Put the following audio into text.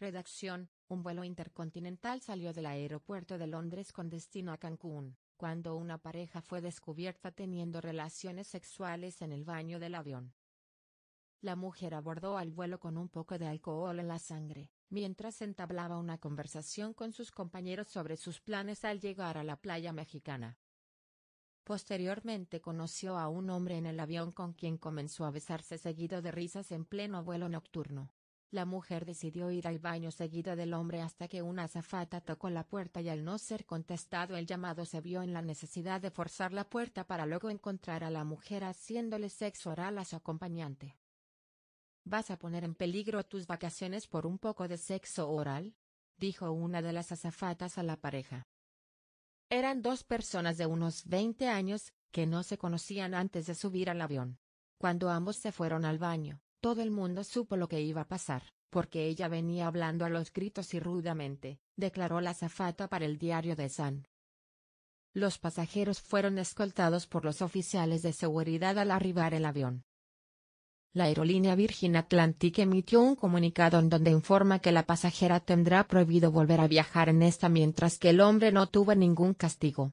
Redacción, un vuelo intercontinental salió del aeropuerto de Londres con destino a Cancún, cuando una pareja fue descubierta teniendo relaciones sexuales en el baño del avión. La mujer abordó al vuelo con un poco de alcohol en la sangre, mientras entablaba una conversación con sus compañeros sobre sus planes al llegar a la playa mexicana. Posteriormente conoció a un hombre en el avión con quien comenzó a besarse seguido de risas en pleno vuelo nocturno. La mujer decidió ir al baño seguida del hombre hasta que una azafata tocó la puerta y al no ser contestado el llamado se vio en la necesidad de forzar la puerta para luego encontrar a la mujer haciéndole sexo oral a su acompañante. ¿Vas a poner en peligro tus vacaciones por un poco de sexo oral? dijo una de las azafatas a la pareja. Eran dos personas de unos 20 años, que no se conocían antes de subir al avión. Cuando ambos se fueron al baño, todo el mundo supo lo que iba a pasar, porque ella venía hablando a los gritos y rudamente, declaró la zafata para el diario de San. Los pasajeros fueron escoltados por los oficiales de seguridad al arribar el avión. La aerolínea Virgin Atlantic emitió un comunicado en donde informa que la pasajera tendrá prohibido volver a viajar en esta mientras que el hombre no tuvo ningún castigo.